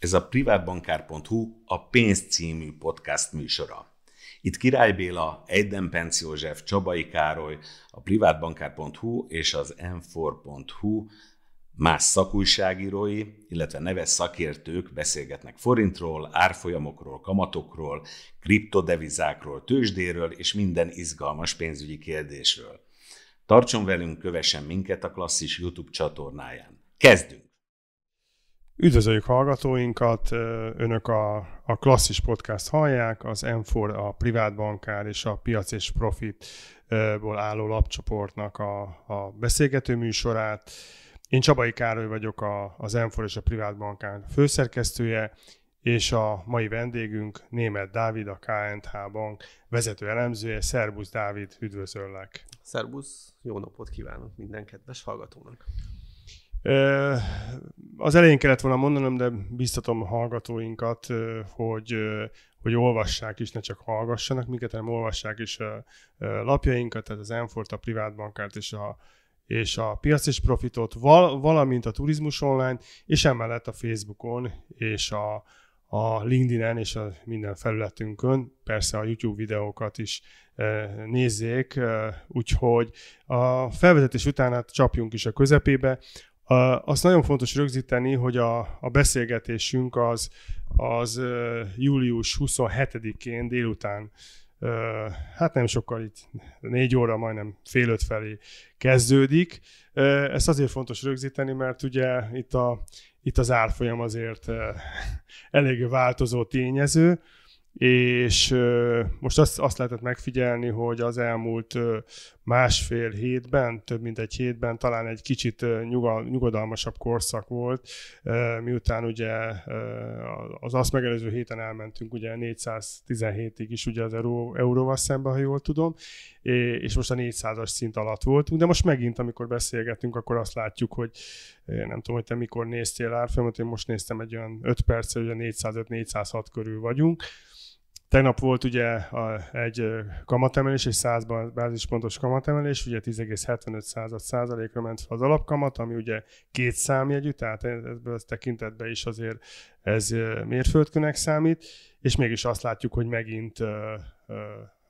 Ez a privátbankár.hu a Pénz című podcast műsora. Itt Király Béla, Egyden Penc József, Csabai Károly, a privátbankár.hu és az m4.hu más szakújságírói, illetve neves szakértők beszélgetnek forintról, árfolyamokról, kamatokról, kriptodevizákról, tőzsdéről és minden izgalmas pénzügyi kérdésről. Tartson velünk, kövessen minket a klasszis YouTube csatornáján. Kezdünk! Üdvözöljük hallgatóinkat, önök a, a klasszis podcast hallják, az M4 a privát bankár és a piac és profitból álló lapcsoportnak a, a beszélgető műsorát. Én Csabai Károly vagyok, a, az M4 és a privát bankár főszerkesztője, és a mai vendégünk Német Dávid, a KNH Bank vezető elemzője. Szerbusz Dávid, üdvözöllek! Szerbusz, jó napot kívánok minden kedves hallgatónak! Az elején kellett volna mondanom, de biztatom a hallgatóinkat, hogy, hogy olvassák is, ne csak hallgassanak minket, hanem olvassák is a lapjainkat, tehát az Enfort, a Privátbankárt és a, és a Piac és Profitot, val, valamint a Turizmus Online, és emellett a Facebookon és a, a LinkedIn-en és a minden felületünkön, persze a YouTube videókat is nézzék, úgyhogy a felvezetés után hát csapjunk is a közepébe. Azt nagyon fontos rögzíteni, hogy a, a beszélgetésünk az, az július 27-én délután, hát nem sokkal itt, négy óra, majdnem fél öt felé kezdődik. Ezt azért fontos rögzíteni, mert ugye itt, a, itt az árfolyam azért elég változó tényező, és most azt, azt lehetett megfigyelni, hogy az elmúlt másfél hétben, több mint egy hétben talán egy kicsit nyugal, nyugodalmasabb korszak volt, miután ugye az azt megelőző héten elmentünk ugye 417-ig is ugye az euró, euróval szemben, ha jól tudom, és most a 400-as szint alatt voltunk, de most megint, amikor beszélgetünk, akkor azt látjuk, hogy nem tudom, hogy te mikor néztél árfolyamot, én most néztem egy olyan 5 perc, hogy a 405-406 körül vagyunk, Tegnap volt ugye a, egy kamatemelés, egy 100 bázispontos kamatemelés, ugye 10,75 század százalékra ment fel az alapkamat, ami ugye két számjegyű, tehát ebből az tekintetben is azért ez mérföldkőnek számít, és mégis azt látjuk, hogy megint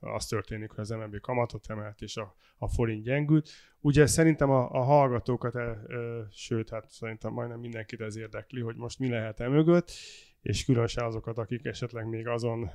az történik, hogy az MNB kamatot emelt, és a, a forint gyengült. Ugye szerintem a, a hallgatókat, e, e, sőt, hát szerintem majdnem mindenkit ez érdekli, hogy most mi lehet e mögött, és különösen azokat, akik esetleg még azon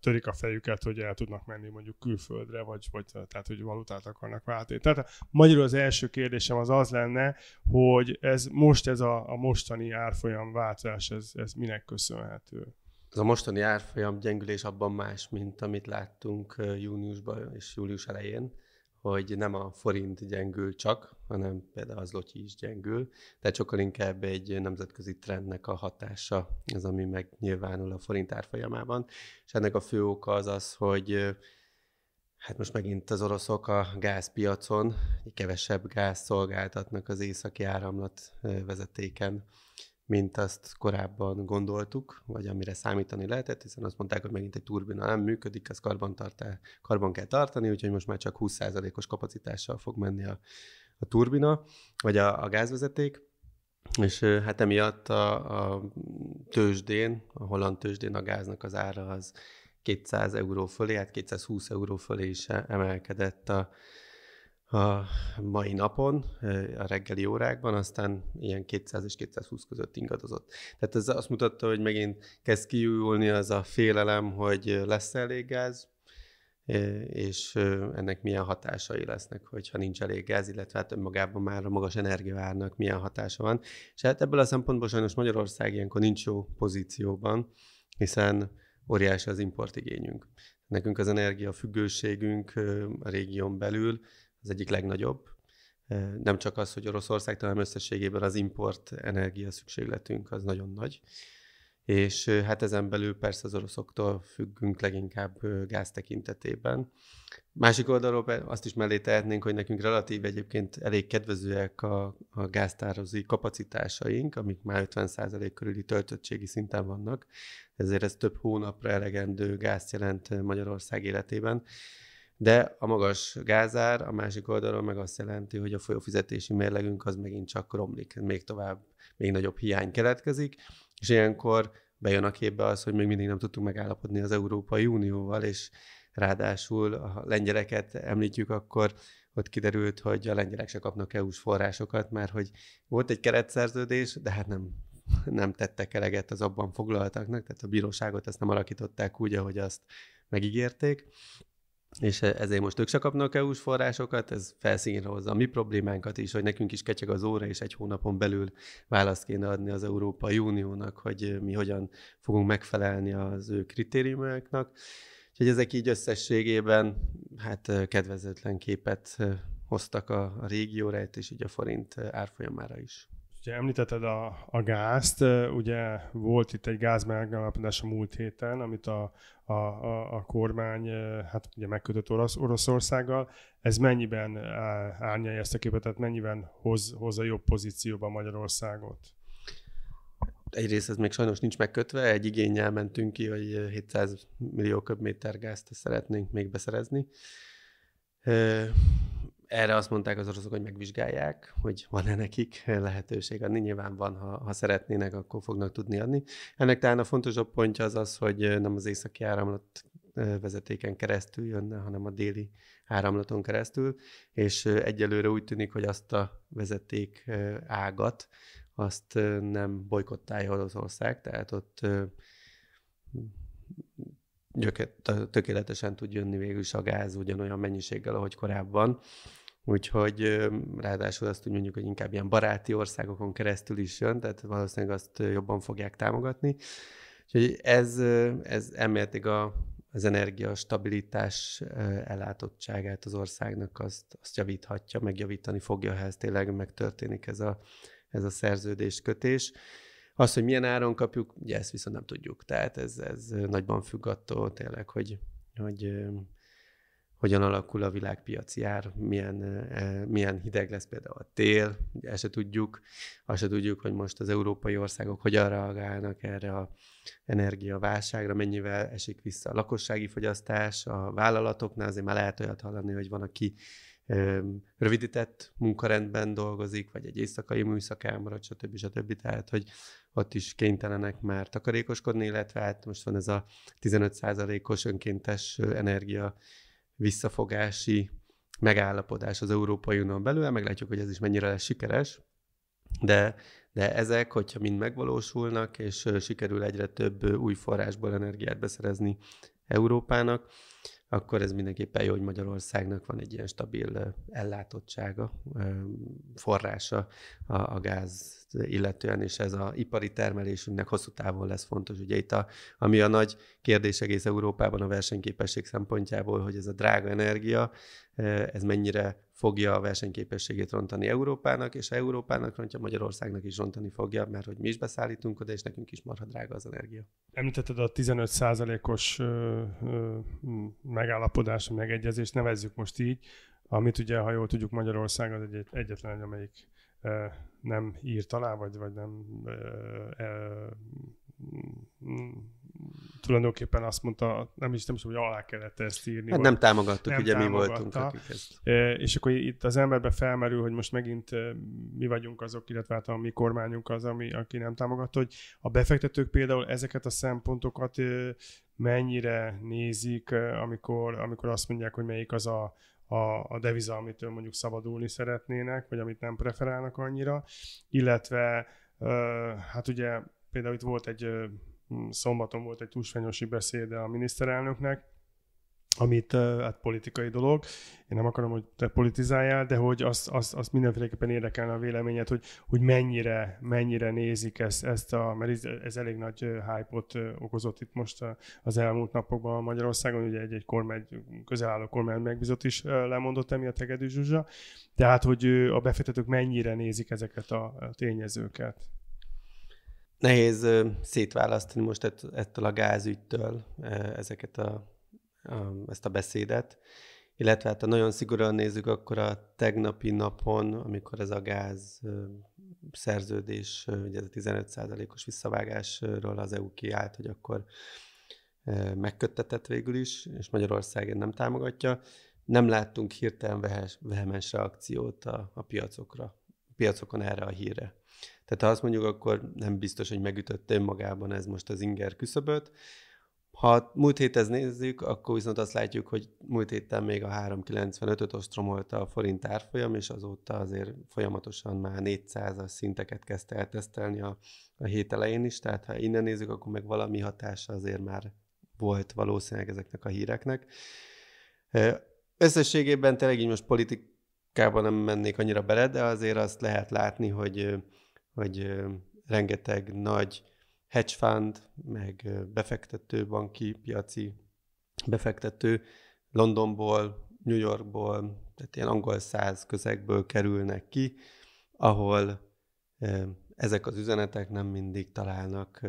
törik a fejüket, hogy el tudnak menni mondjuk külföldre, vagy, vagy tehát, hogy valutát akarnak váltani. Tehát magyarul az első kérdésem az az lenne, hogy ez most ez a, a mostani árfolyam változás ez, ez minek köszönhető? Ez a mostani árfolyam gyengülés abban más, mint amit láttunk júniusban és július elején hogy nem a forint gyengül csak, hanem például az lotyi is gyengül, de sokkal inkább egy nemzetközi trendnek a hatása az, ami megnyilvánul a forint árfolyamában. És ennek a fő oka az az, hogy hát most megint az oroszok a gázpiacon kevesebb gáz szolgáltatnak az északi áramlat vezetéken, mint azt korábban gondoltuk, vagy amire számítani lehetett, hiszen azt mondták, hogy megint egy turbina nem működik, az karban, tartá, karban kell tartani, úgyhogy most már csak 20%-os kapacitással fog menni a, a turbina, vagy a, a gázvezeték. És hát emiatt a, a tőzsdén, a holland tőzsdén a gáznak az ára az 200 euró fölé, hát 220 euró fölé is emelkedett a, a mai napon, a reggeli órákban, aztán ilyen 200 és 220 között ingadozott. Tehát ez azt mutatta, hogy megint kezd kiújulni az a félelem, hogy lesz elég gáz, és ennek milyen hatásai lesznek, hogyha nincs elég gáz, illetve hát önmagában már a magas energiaárnak milyen hatása van. És hát ebből a szempontból sajnos Magyarország ilyenkor nincs jó pozícióban, hiszen óriási az importigényünk. Nekünk az energiafüggőségünk a régión belül az egyik legnagyobb. Nem csak az, hogy Oroszország, hanem összességében az import energia szükségletünk az nagyon nagy. És hát ezen belül persze az oroszoktól függünk leginkább gáz tekintetében. Másik oldalról azt is mellé tehetnénk, hogy nekünk relatív egyébként elég kedvezőek a, a gáztározói kapacitásaink, amik már 50% körüli töltöttségi szinten vannak, ezért ez több hónapra elegendő gázt jelent Magyarország életében. De a magas gázár a másik oldalról meg azt jelenti, hogy a folyófizetési mérlegünk az megint csak romlik, még tovább, még nagyobb hiány keletkezik, és ilyenkor bejön a képbe az, hogy még mindig nem tudtunk megállapodni az Európai Unióval, és ráadásul a lengyeleket említjük, akkor ott kiderült, hogy a lengyelek se kapnak EU-s forrásokat, mert hogy volt egy keretszerződés, de hát nem, nem tettek eleget az abban foglaltaknak, tehát a bíróságot ezt nem alakították úgy, ahogy azt megígérték és e, ezért most ők se kapnak EU-s forrásokat, ez felszínre hozza a mi problémánkat is, hogy nekünk is kecseg az óra, és egy hónapon belül választ kéne adni az Európai Uniónak, hogy mi hogyan fogunk megfelelni az ő kritériumoknak. Úgyhogy ezek így összességében hát e, kedvezőtlen képet e, hoztak a, a régióra, és így a forint árfolyamára is. Ugye említetted a, a gázt, ugye volt itt egy gázmegállapodás a múlt héten, amit a, a, a, a kormány hát ugye megkötött Orosz, Oroszországgal. Ez mennyiben árnyalja ezt a képet, tehát mennyiben hoz, a jobb pozícióba Magyarországot? Egyrészt ez még sajnos nincs megkötve, egy igényel mentünk ki, hogy 700 millió köbméter gázt szeretnénk még beszerezni erre azt mondták az oroszok, hogy megvizsgálják, hogy van-e nekik lehetőség adni. Nyilván van, ha, ha szeretnének, akkor fognak tudni adni. Ennek talán a fontosabb pontja az az, hogy nem az északi áramlat vezetéken keresztül jönne, hanem a déli áramlaton keresztül, és egyelőre úgy tűnik, hogy azt a vezeték ágat, azt nem bolykottálja Oroszország, tehát ott tökéletesen tud jönni végül is a gáz ugyanolyan mennyiséggel, ahogy korábban. Úgyhogy ráadásul azt úgy mondjuk, hogy inkább ilyen baráti országokon keresztül is jön, tehát valószínűleg azt jobban fogják támogatni. Úgyhogy ez, ez elméletileg a, az energia stabilitás ellátottságát az országnak azt, azt javíthatja, megjavítani fogja, ha ez tényleg megtörténik ez a, ez a szerződéskötés. kötés az, hogy milyen áron kapjuk, ugye ezt viszont nem tudjuk. Tehát ez, ez nagyban függ attól tényleg, hogy, hogy hogyan alakul a világpiaci ár, milyen, milyen hideg lesz például a tél, ugye ezt se tudjuk, azt se tudjuk, hogy most az európai országok hogyan reagálnak erre a energiaválságra, mennyivel esik vissza a lakossági fogyasztás, a vállalatoknál azért már lehet olyat hallani, hogy van, aki rövidített munkarendben dolgozik, vagy egy éjszakai műszakán marad, stb. stb. stb. Tehát, hogy ott is kénytelenek már takarékoskodni, illetve hát most van ez a 15%-os önkéntes energia visszafogási megállapodás az Európai Unión belül, meglátjuk, hogy ez is mennyire lesz sikeres, de, de ezek, hogyha mind megvalósulnak, és sikerül egyre több új forrásból energiát beszerezni Európának, akkor ez mindenképpen jó, hogy Magyarországnak van egy ilyen stabil ellátottsága, forrása a, a gáz illetően, és ez a ipari termelésünknek hosszú távon lesz fontos. Ugye itt a, ami a nagy kérdés egész Európában a versenyképesség szempontjából, hogy ez a drága energia, e, ez mennyire fogja a versenyképességét rontani Európának, és Európának rontja, Magyarországnak is rontani fogja, mert hogy mi is beszállítunk oda, és nekünk is marha drága az energia. Említetted a 15%-os megállapodás, megegyezést, nevezzük most így, amit ugye, ha jól tudjuk, Magyarország az egy, egyetlen, amelyik nem írt alá, vagy, vagy nem tulajdonképpen azt mondta, nem is, tudom, hogy alá kellett ezt írni. Hát nem támogattuk, nem ugye támogatta. mi voltunk. Akik ezt... És akkor itt az emberbe felmerül, hogy most megint mi vagyunk azok, illetve hát a mi kormányunk az, ami, aki nem támogatta, hogy a befektetők például ezeket a szempontokat mennyire nézik, amikor, amikor azt mondják, hogy melyik az a, a, a deviza, amitől mondjuk szabadulni szeretnének, vagy amit nem preferálnak annyira, illetve hát ugye például itt volt egy szombaton volt egy túlsványosi beszéde a miniszterelnöknek, amit hát politikai dolog, én nem akarom, hogy te politizáljál, de hogy azt, azt, azt mindenféleképpen érdekelne a véleményed, hogy, hogy mennyire, mennyire nézik ezt, ezt a, mert ez, ez elég nagy hype-ot okozott itt most az elmúlt napokban Magyarországon, ugye egy-egy kormány, álló kormány megbízott is lemondott emiatt Hegedű Zsuzsa, tehát hogy a befektetők mennyire nézik ezeket a tényezőket. Nehéz szétválasztani most ettől a gázügytől ezeket a Um, ezt a beszédet, illetve hát ha nagyon szigorúan nézzük, akkor a tegnapi napon, amikor ez a gáz szerződés, ugye ez a 15%-os visszavágásról az EU kiállt, hogy akkor megköttetett végül is, és Magyarország nem támogatja. Nem láttunk hirtelen vehemens reakciót a, a piacokra, a piacokon erre a hírre. Tehát ha azt mondjuk, akkor nem biztos, hogy megütötte önmagában ez most az inger küszöböt, ha múlt héthez nézzük, akkor viszont azt látjuk, hogy múlt héten még a 3,95-öt ostromolta a forint árfolyam, és azóta azért folyamatosan már 400-as szinteket kezdte eltesztelni a, a hét elején is, tehát ha innen nézzük, akkor meg valami hatása azért már volt valószínűleg ezeknek a híreknek. Összességében tényleg így most politikában nem mennék annyira bele, de azért azt lehet látni, hogy, hogy rengeteg nagy hedge fund, meg befektető, banki, piaci befektető Londonból, New Yorkból, tehát ilyen angol száz közegből kerülnek ki, ahol ezek az üzenetek nem mindig találnak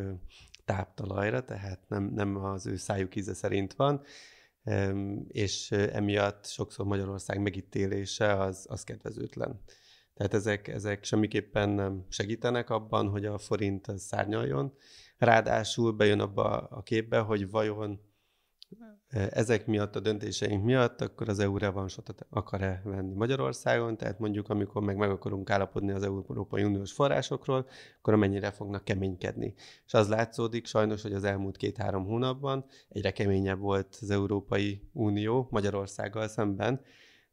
táptalajra, tehát nem, nem az ő szájuk íze szerint van, és emiatt sokszor Magyarország megítélése az, az kedvezőtlen. Tehát ezek, ezek semmiképpen nem segítenek abban, hogy a forint szárnyaljon. Ráadásul bejön abba a képbe, hogy vajon e, ezek miatt, a döntéseink miatt, akkor az EU revansot akar-e venni Magyarországon, tehát mondjuk amikor meg meg akarunk állapodni az Európai Uniós forrásokról, akkor amennyire fognak keménykedni. És az látszódik sajnos, hogy az elmúlt két-három hónapban egyre keményebb volt az Európai Unió Magyarországgal szemben,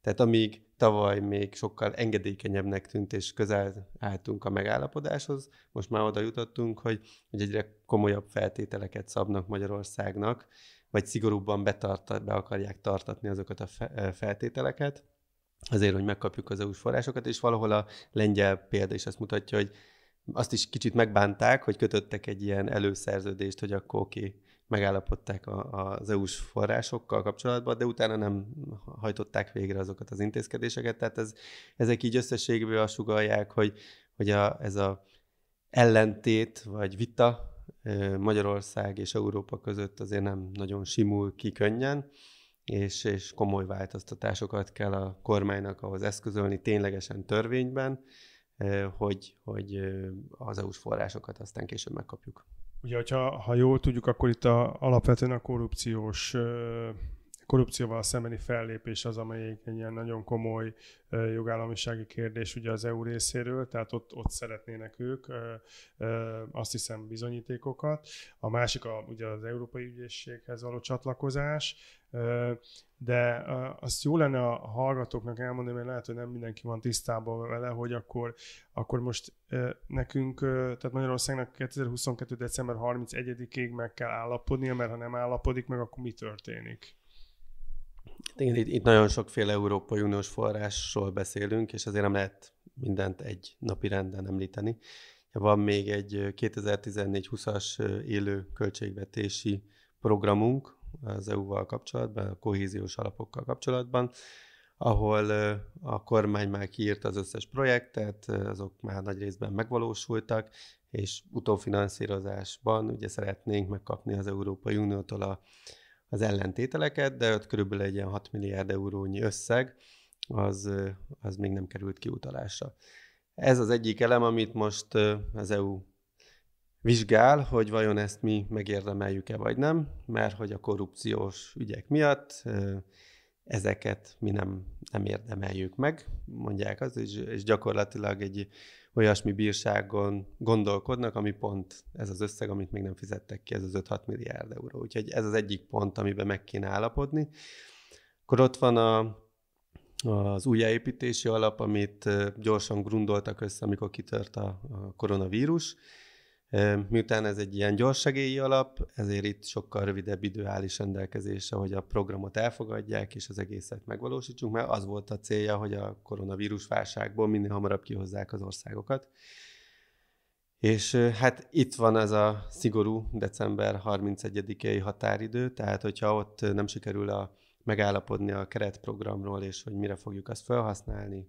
tehát amíg tavaly még sokkal engedékenyebbnek tűnt, és közel álltunk a megállapodáshoz, most már oda jutottunk, hogy, hogy egyre komolyabb feltételeket szabnak Magyarországnak, vagy szigorúbban betart, be akarják tartatni azokat a e, feltételeket, azért, hogy megkapjuk az EU-s forrásokat, és valahol a lengyel példa is azt mutatja, hogy azt is kicsit megbánták, hogy kötöttek egy ilyen előszerződést, hogy akkor oké, okay, megállapodták a, az EU-s forrásokkal kapcsolatban, de utána nem hajtották végre azokat az intézkedéseket. Tehát ez, ezek így összességből azt sugalják, hogy, hogy a, ez a ellentét vagy vita Magyarország és Európa között azért nem nagyon simul ki könnyen, és, és komoly változtatásokat kell a kormánynak ahhoz eszközölni ténylegesen törvényben, hogy, hogy az EU-s forrásokat aztán később megkapjuk. Ugye, hogyha, ha jól tudjuk, akkor itt a, alapvetően a korrupciós korrupcióval szembeni fellépés az, amelyik egy ilyen nagyon komoly jogállamisági kérdés ugye az EU részéről, tehát ott, ott szeretnének ők azt hiszem bizonyítékokat. A másik a, ugye az Európai Ügyészséghez való csatlakozás, de azt jó lenne a hallgatóknak elmondani, mert lehet, hogy nem mindenki van tisztában vele, hogy akkor, akkor most nekünk, tehát Magyarországnak 2022. december 31-ig meg kell állapodnia, mert ha nem állapodik meg, akkor mi történik? Hát igen, itt, itt nagyon sokféle Európai Uniós forrásról beszélünk, és azért nem lehet mindent egy napi renden említeni. Van még egy 2014-20-as élő költségvetési programunk, az EU-val kapcsolatban, a kohéziós alapokkal kapcsolatban, ahol a kormány már kiírta az összes projektet, azok már nagy részben megvalósultak, és utófinanszírozásban ugye szeretnénk megkapni az Európai Uniótól a, az ellentételeket, de ott körülbelül egy ilyen 6 milliárd eurónyi összeg, az, az még nem került kiutalásra. Ez az egyik elem, amit most az EU vizsgál, hogy vajon ezt mi megérdemeljük-e vagy nem, mert hogy a korrupciós ügyek miatt ezeket mi nem, nem érdemeljük meg, mondják az, és, és gyakorlatilag egy olyasmi bírságon gondolkodnak, ami pont ez az összeg, amit még nem fizettek ki, ez az 5-6 milliárd euró. Úgyhogy ez az egyik pont, amiben meg kéne állapodni. Akkor ott van a, az újjáépítési alap, amit gyorsan grundoltak össze, amikor kitört a, a koronavírus, Miután ez egy ilyen gyorssegélyi alap, ezért itt sokkal rövidebb idő áll is rendelkezésre, hogy a programot elfogadják és az egészet megvalósítsunk, mert az volt a célja, hogy a koronavírus válságból minél hamarabb kihozzák az országokat. És hát itt van ez a szigorú december 31-i határidő, tehát hogyha ott nem sikerül a megállapodni a keretprogramról, és hogy mire fogjuk azt felhasználni,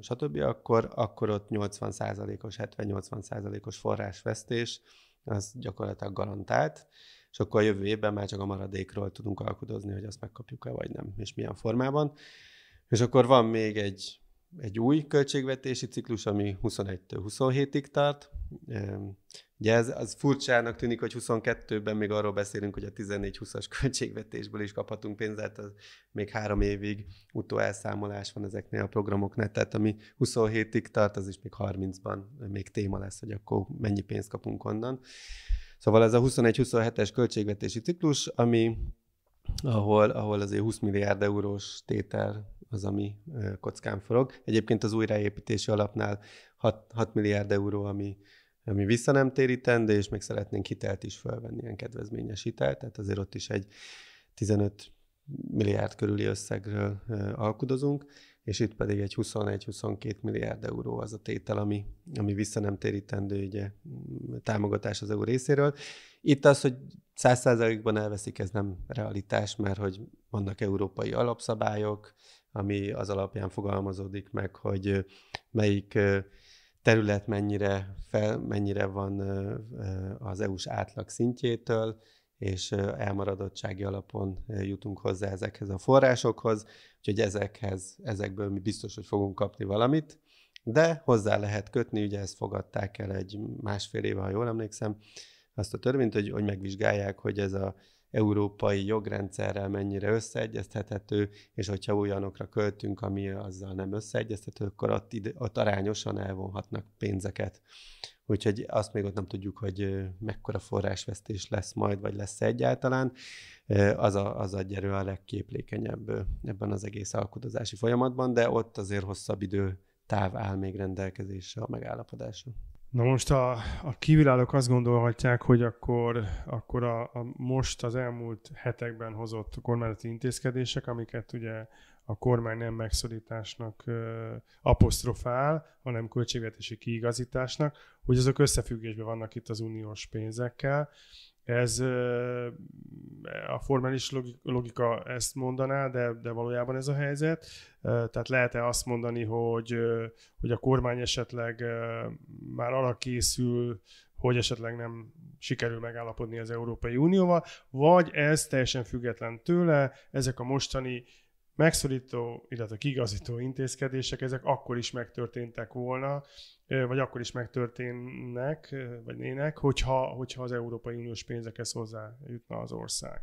stb., akkor, akkor ott 80%-os, 70-80%-os forrásvesztés, az gyakorlatilag garantált, és akkor a jövő évben már csak a maradékról tudunk alkudozni, hogy azt megkapjuk-e vagy nem, és milyen formában. És akkor van még egy egy új költségvetési ciklus, ami 21-től 27-ig tart. Ugye ez az furcsának tűnik, hogy 22-ben még arról beszélünk, hogy a 14-20-as költségvetésből is kaphatunk pénzt, hát az még három évig utóelszámolás van ezeknél a programoknál, tehát ami 27-ig tart, az is még 30-ban még téma lesz, hogy akkor mennyi pénzt kapunk onnan. Szóval ez a 21-27-es költségvetési ciklus, ami ahol, ahol azért 20 milliárd eurós tétel az, ami kockán forog. Egyébként az újraépítési alapnál 6, 6 milliárd euró, ami, ami vissza nem de és még szeretnénk hitelt is felvenni, ilyen kedvezményes hitelt, tehát azért ott is egy 15 milliárd körüli összegről alkudozunk, és itt pedig egy 21-22 milliárd euró az a tétel, ami, ami vissza nem térítendő ugye, mm, támogatás az EU részéről. Itt az, hogy 100%-ban elveszik, ez nem realitás, mert hogy vannak európai alapszabályok, ami az alapján fogalmazódik meg, hogy melyik terület mennyire, fel, mennyire van az EU-s átlag szintjétől, és elmaradottsági alapon jutunk hozzá ezekhez a forrásokhoz, úgyhogy ezekhez, ezekből mi biztos, hogy fogunk kapni valamit, de hozzá lehet kötni, ugye ezt fogadták el egy másfél éve, ha jól emlékszem, azt a törvényt, hogy, hogy megvizsgálják, hogy ez a európai jogrendszerrel mennyire összeegyeztethető, és hogyha olyanokra költünk, ami azzal nem összeegyeztető, akkor ott, ide, ott arányosan elvonhatnak pénzeket. Úgyhogy azt még ott nem tudjuk, hogy mekkora forrásvesztés lesz majd, vagy lesz egyáltalán. Az, a, az a gyerő a legképlékenyebb ebben az egész alkodozási folyamatban, de ott azért hosszabb idő táv áll még rendelkezésre a megállapodásra. Na most a, a kívülállók azt gondolhatják, hogy akkor, akkor a, a most az elmúlt hetekben hozott kormányzati intézkedések, amiket ugye a kormány nem megszorításnak ö, apostrofál, hanem költségvetési kiigazításnak, hogy azok összefüggésben vannak itt az uniós pénzekkel, ez a formális logika ezt mondaná, de, de valójában ez a helyzet. Tehát lehet-e azt mondani, hogy, hogy a kormány esetleg már arra készül, hogy esetleg nem sikerül megállapodni az Európai Unióval, vagy ez teljesen független tőle, ezek a mostani megszorító, illetve kigazító intézkedések, ezek akkor is megtörténtek volna, vagy akkor is megtörténnek, vagy nének, hogyha, hogyha az Európai Uniós pénzekhez jutna az ország.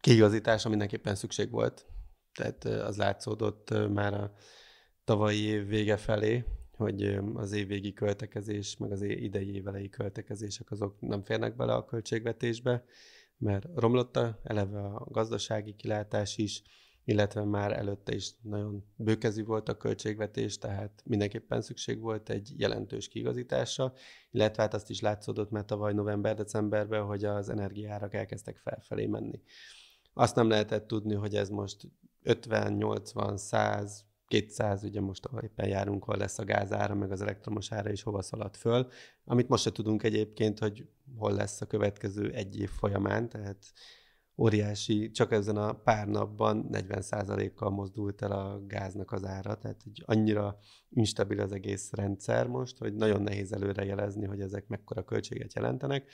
Kiigazítása mindenképpen szükség volt, tehát az látszódott már a tavalyi év vége felé, hogy az évvégi költekezés, meg az idei évelei költekezések azok nem férnek bele a költségvetésbe, mert romlott eleve a gazdasági kilátás is, illetve már előtte is nagyon bőkezű volt a költségvetés, tehát mindenképpen szükség volt egy jelentős kiigazításra, illetve hát azt is látszódott már tavaly november-decemberben, hogy az energiárak elkezdtek felfelé menni. Azt nem lehetett tudni, hogy ez most 50, 80, 100, 200, ugye most ahol éppen járunk, hol lesz a gázára, meg az elektromos ára is hova szalad föl, amit most se tudunk egyébként, hogy hol lesz a következő egy év folyamán, tehát óriási, csak ezen a pár napban 40%-kal mozdult el a gáznak az ára, tehát hogy annyira instabil az egész rendszer most, hogy nagyon nehéz előre jelezni, hogy ezek mekkora költséget jelentenek,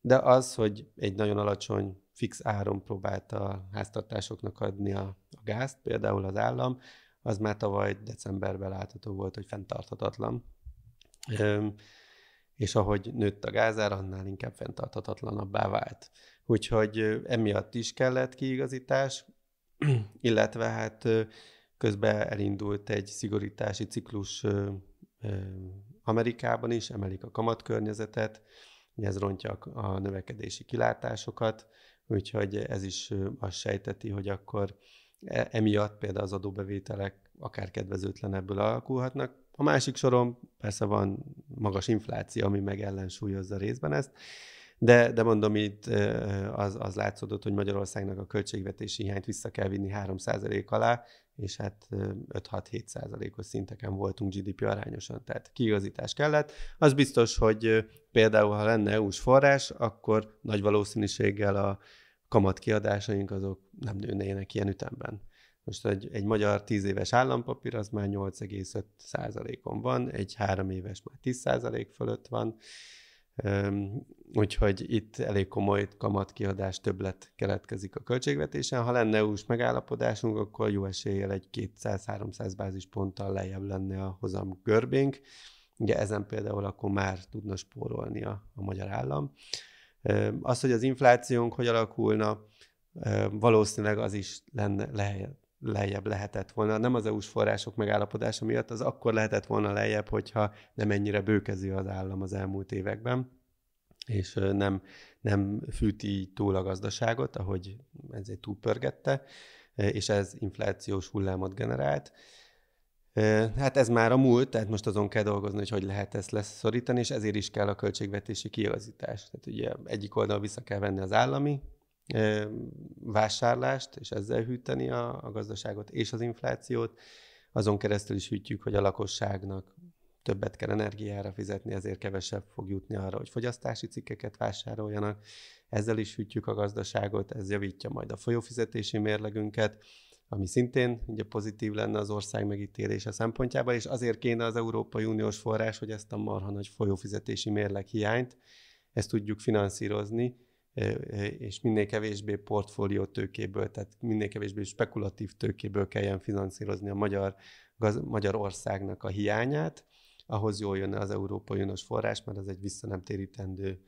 de az, hogy egy nagyon alacsony fix áron próbálta a háztartásoknak adni a, a gázt, például az állam, az már tavaly decemberben látható volt, hogy fenntarthatatlan. Ö, és ahogy nőtt a gázár, annál inkább fenntarthatatlanabbá vált. Úgyhogy emiatt is kellett kiigazítás, illetve hát közben elindult egy szigorítási ciklus Amerikában is, emelik a kamatkörnyezetet, ez rontja a növekedési kilátásokat, úgyhogy ez is azt sejteti, hogy akkor E, emiatt például az adóbevételek akár kedvezőtlenebből alakulhatnak. A másik sorom, persze van magas infláció, ami meg ellensúlyozza részben ezt, de, de mondom itt e, az, az látszódott, hogy Magyarországnak a költségvetési hiányt vissza kell vinni 3% alá, és hát 5-6-7 e, százalékos szinteken voltunk GDP arányosan, tehát kiigazítás kellett. Az biztos, hogy például, ha lenne EU-s forrás, akkor nagy valószínűséggel a kamatkiadásaink azok nem nőnének ilyen ütemben. Most egy, egy magyar 10 éves állampapír az már 8,5 százalékon van, egy három éves már 10 százalék fölött van, úgyhogy itt elég komoly kamatkiadás többlet keletkezik a költségvetésen. Ha lenne új megállapodásunk, akkor jó eséllyel egy 200-300 bázisponttal lejjebb lenne a hozam görbénk. Ugye ezen például akkor már tudna spórolni a, a magyar állam. Az, hogy az inflációnk hogy alakulna, valószínűleg az is lenne, lejjebb lehetett volna. Nem az EU-s források megállapodása miatt, az akkor lehetett volna lejjebb, hogyha nem ennyire bőkezi az állam az elmúlt években és nem, nem fűti túl a gazdaságot, ahogy ezért túlpörgette, és ez inflációs hullámot generált. Hát ez már a múlt, tehát most azon kell dolgozni, hogy hogy lehet ezt leszorítani, és ezért is kell a költségvetési kiigazítás. Tehát ugye egyik oldal vissza kell venni az állami vásárlást, és ezzel hűteni a, a gazdaságot és az inflációt. Azon keresztül is hűtjük, hogy a lakosságnak többet kell energiára fizetni, ezért kevesebb fog jutni arra, hogy fogyasztási cikkeket vásároljanak. Ezzel is hűtjük a gazdaságot, ez javítja majd a folyófizetési mérlegünket ami szintén ugye pozitív lenne az ország megítélése szempontjából, és azért kéne az Európai Uniós forrás, hogy ezt a marha nagy folyófizetési mérleg hiányt, ezt tudjuk finanszírozni, és minél kevésbé portfólió tőkéből, tehát minél kevésbé spekulatív tőkéből kelljen finanszírozni a magyar, gaz, országnak a hiányát, ahhoz jól jönne az Európai Uniós forrás, mert az egy visszanemtérítendő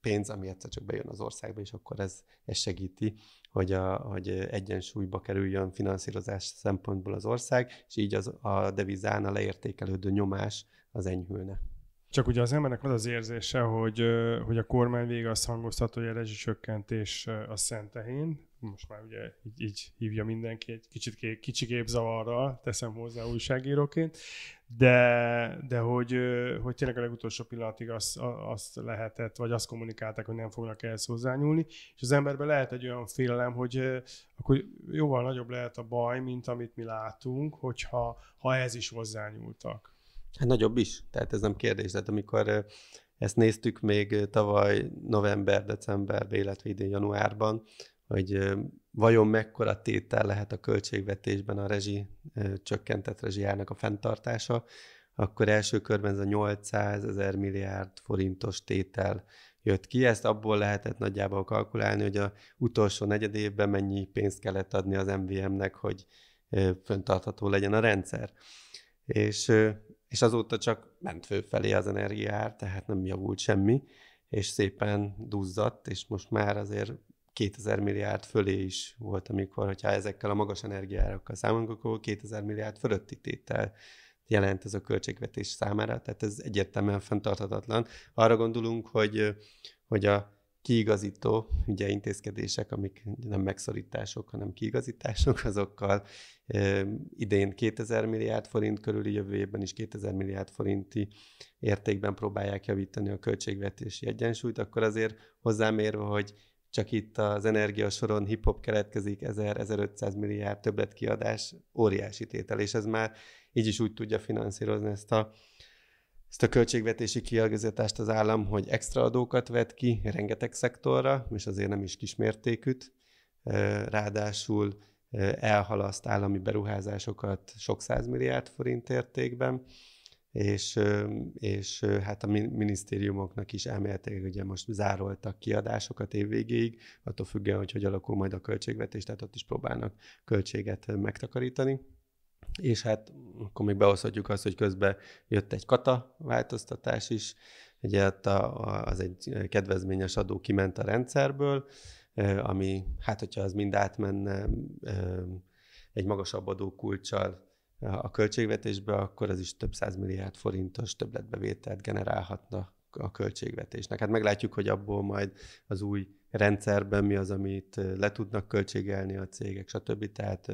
pénz, ami egyszer csak bejön az országba, és akkor ez, ez segíti, hogy, a, hogy egyensúlyba kerüljön finanszírozás szempontból az ország, és így az, a devizán a leértékelődő nyomás az enyhülne. Csak ugye az embernek az az érzése, hogy, hogy a kormány vége azt hangoztat, hogy a rezsicsökkentés a szentehén, most már ugye így, így hívja mindenki, egy kicsit kicsi zavarra teszem hozzá újságíróként, de, de hogy, hogy tényleg a legutolsó pillanatig azt, az lehetett, vagy azt kommunikálták, hogy nem fognak ehhez hozzányúlni, és az emberben lehet egy olyan félelem, hogy akkor jóval nagyobb lehet a baj, mint amit mi látunk, hogyha ha ehhez is hozzányúltak. Hát nagyobb is, tehát ez nem kérdés. Tehát amikor ezt néztük még tavaly november, decemberben, illetve idén januárban, hogy vajon mekkora tétel lehet a költségvetésben a rezsi, csökkentett rezsijának a fenntartása, akkor első körben ez a 800 ezer milliárd forintos tétel jött ki. Ezt abból lehetett nagyjából kalkulálni, hogy a utolsó negyed évben mennyi pénzt kellett adni az MVM-nek, hogy föntartható legyen a rendszer. És, és azóta csak ment fölfelé az energiár, tehát nem javult semmi, és szépen duzzadt, és most már azért 2000 milliárd fölé is volt, amikor, hogyha ezekkel a magas energiárakkal számolunk, akkor 2000 milliárd fölötti tétel jelent ez a költségvetés számára, tehát ez egyértelműen fenntarthatatlan. Arra gondolunk, hogy, hogy a kiigazító ugye, intézkedések, amik nem megszorítások, hanem kiigazítások, azokkal e, idén 2000 milliárd forint körüli, jövő évben is 2000 milliárd forinti értékben próbálják javítani a költségvetési egyensúlyt, akkor azért hozzámérve, hogy csak itt az energia soron hip-hop keletkezik, 1000-1500 milliárd többletkiadás, óriási tétel, és ez már így is úgy tudja finanszírozni ezt a, ezt a költségvetési kialgazatást az állam, hogy extra adókat vet ki rengeteg szektorra, és azért nem is kismértékűt, ráadásul elhalaszt állami beruházásokat sok milliárd forint értékben, és, és hát a minisztériumoknak is elméletileg ugye most zároltak kiadásokat évvégéig, attól függően, hogy hogy alakul majd a költségvetés, tehát ott is próbálnak költséget megtakarítani. És hát akkor még behozhatjuk azt, hogy közben jött egy kata változtatás is, ugye az egy kedvezményes adó kiment a rendszerből, ami, hát hogyha az mind átmenne egy magasabb adókulcsal a költségvetésbe, akkor az is több százmilliárd forintos többletbevételt generálhatna a költségvetésnek. Hát meglátjuk, hogy abból majd az új rendszerben mi az, amit le tudnak költségelni a cégek, stb. Tehát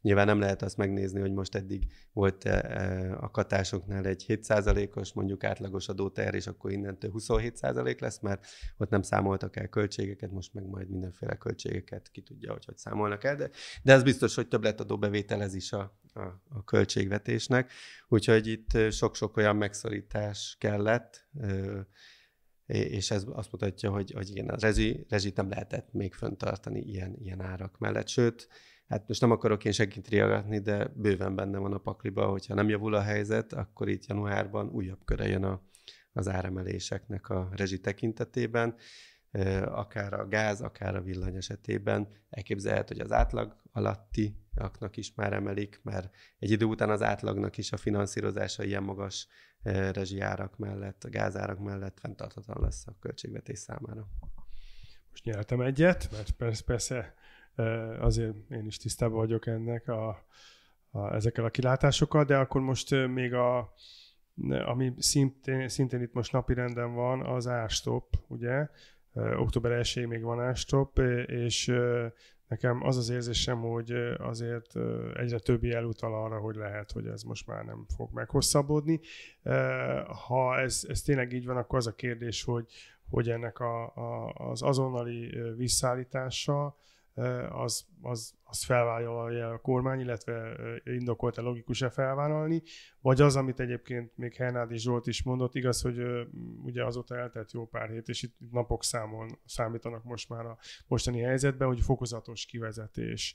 nyilván nem lehet azt megnézni, hogy most eddig volt e, a katásoknál egy 7%-os mondjuk átlagos adóter, és akkor innentől 27% lesz, mert ott nem számoltak el költségeket, most meg majd mindenféle költségeket ki tudja, hogy hogy számolnak el, de, de ez biztos, hogy többletadó bevétel ez is a a, a költségvetésnek, úgyhogy itt sok-sok olyan megszorítás kellett, és ez azt mutatja, hogy, hogy igen, a rezi, rezsit nem lehetett még föntartani ilyen, ilyen árak mellett, sőt, hát most nem akarok én senkit riagatni, de bőven benne van a pakliba, hogyha nem javul a helyzet, akkor itt januárban újabb köre jön a, az áremeléseknek a rezsi tekintetében, akár a gáz, akár a villany esetében elképzelhet, hogy az átlag alatti aknak is már emelik, mert egy idő után az átlagnak is a finanszírozása ilyen magas eh, rezsiárak mellett, a gázárak mellett fenntarthatatlan lesz a költségvetés számára. Most nyertem egyet, mert persze, persze eh, azért én is tisztában vagyok ennek a, a, ezekkel a kilátásokkal, de akkor most eh, még a, ami szintén, szintén itt most napi renden van, az ástop, ugye? Október 1 még van ástop, és nekem az az érzésem, hogy azért egyre többi elutal arra, hogy lehet, hogy ez most már nem fog meghosszabbodni. Ha ez, ez tényleg így van, akkor az a kérdés, hogy, hogy ennek a, a, az azonnali visszaállítása az, az, az felvállalja a kormány, illetve indokolt e logikus-e felvállalni, vagy az, amit egyébként még Hernádi Zsolt is mondott, igaz, hogy ugye azóta eltelt jó pár hét, és itt napok számon számítanak most már a mostani helyzetben, hogy fokozatos kivezetés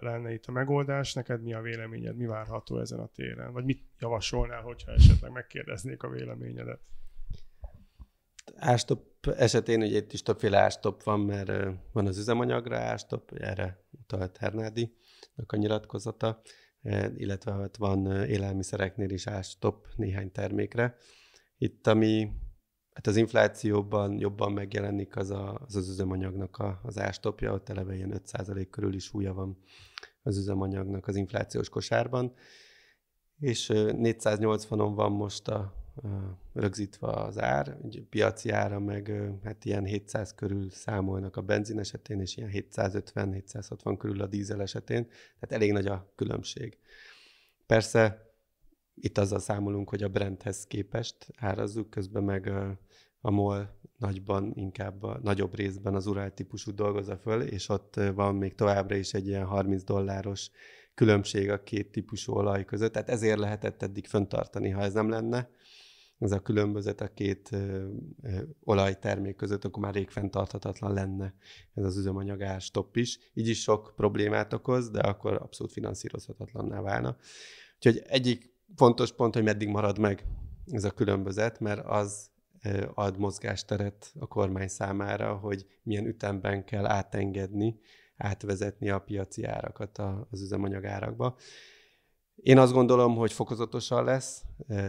lenne itt a megoldás. Neked mi a véleményed, mi várható ezen a téren? Vagy mit javasolnál, hogyha esetleg megkérdeznék a véleményedet? Ástop esetén ugye itt is többféle ástop van, mert van az üzemanyagra ástop, erre utalt Hernádi a nyilatkozata, illetve ott hát van élelmiszereknél is ástop néhány termékre. Itt, ami hát az inflációban jobban megjelenik, az a, az, az üzemanyagnak a, az ástopja, ott eleve ilyen 5% körül is súlya van az üzemanyagnak az inflációs kosárban, és 480-on van most a rögzítve az ár, ugye piaci ára meg hát ilyen 700 körül számolnak a benzin esetén, és ilyen 750-760 körül a dízel esetén, tehát elég nagy a különbség. Persze itt azzal számolunk, hogy a Brenthez képest árazzuk, közben meg a MOL nagyban, inkább a nagyobb részben az Ural típusú dolgozza föl, és ott van még továbbra is egy ilyen 30 dolláros különbség a két típusú olaj között, tehát ezért lehetett eddig föntartani, ha ez nem lenne, ez a különbözet a két ö, ö, olajtermék között, akkor már rég fenntarthatatlan lenne ez az üzemanyagás top is. Így is sok problémát okoz, de akkor abszolút finanszírozhatatlanná válna. Úgyhogy egyik fontos pont, hogy meddig marad meg ez a különbözet, mert az ad mozgásteret a kormány számára, hogy milyen ütemben kell átengedni, átvezetni a piaci árakat az üzemanyag árakba én azt gondolom, hogy fokozatosan lesz,